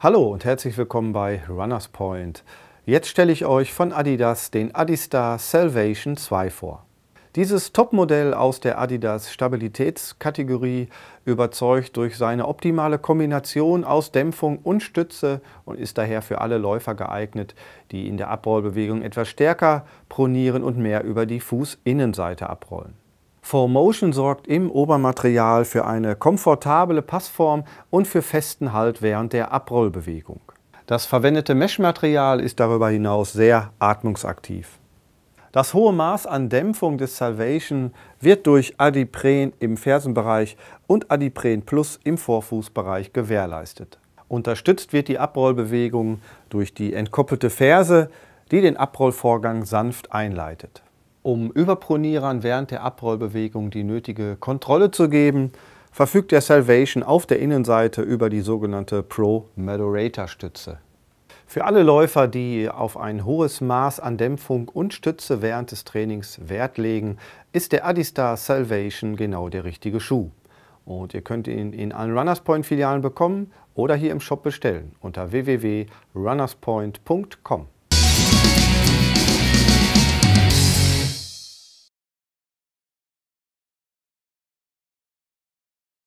Hallo und herzlich willkommen bei Runners Point. Jetzt stelle ich euch von Adidas den Adistar Salvation 2 vor. Dieses Topmodell aus der Adidas Stabilitätskategorie überzeugt durch seine optimale Kombination aus Dämpfung und Stütze und ist daher für alle Läufer geeignet, die in der Abrollbewegung etwas stärker pronieren und mehr über die Fußinnenseite abrollen. 4Motion sorgt im Obermaterial für eine komfortable Passform und für festen Halt während der Abrollbewegung. Das verwendete Meshmaterial ist darüber hinaus sehr atmungsaktiv. Das hohe Maß an Dämpfung des Salvation wird durch Adipren im Fersenbereich und Adipren Plus im Vorfußbereich gewährleistet. Unterstützt wird die Abrollbewegung durch die entkoppelte Ferse, die den Abrollvorgang sanft einleitet. Um Überpronierern während der Abrollbewegung die nötige Kontrolle zu geben, verfügt der Salvation auf der Innenseite über die sogenannte Pro-Moderator-Stütze. Für alle Läufer, die auf ein hohes Maß an Dämpfung und Stütze während des Trainings Wert legen, ist der Adistar Salvation genau der richtige Schuh. Und ihr könnt ihn in allen Runners Point Filialen bekommen oder hier im Shop bestellen unter www.runnerspoint.com.